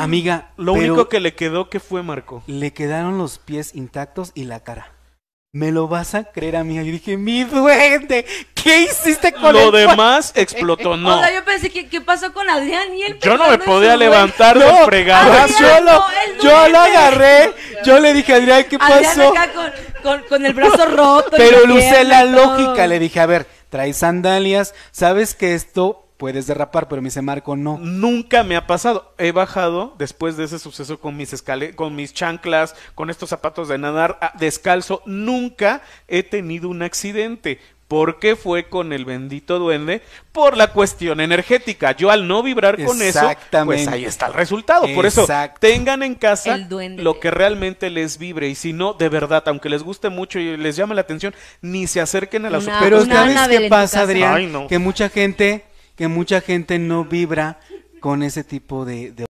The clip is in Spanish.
Amiga, lo único que le quedó que fue Marco. Le quedaron los pies intactos y la cara. Me lo vas a creer, amiga. Yo dije, mi duende, ¿qué hiciste con Lo demás explotó, no. yo pensé, ¿qué, pasó con Adrián? Y él yo no me podía levantar no, del Yo, no, yo lo agarré, yo le dije, Adrián, ¿qué pasó? con, con, el brazo roto. Pero lucé la lógica, le dije, a ver, trae sandalias, sabes que esto puedes derrapar, pero me dice Marco, no. Nunca me ha pasado. He bajado después de ese suceso con mis con mis chanclas, con estos zapatos de nadar ah, descalzo. Nunca he tenido un accidente. ¿Por qué fue con el bendito duende? Por la cuestión energética. Yo al no vibrar con eso, pues ahí está el resultado. Por eso, tengan en casa lo que realmente les vibre. Y si no, de verdad, aunque les guste mucho y les llame la atención, ni se acerquen a la Pero ¿sabes qué pasa, Adrián? Que mucha gente que mucha gente no vibra con ese tipo de, de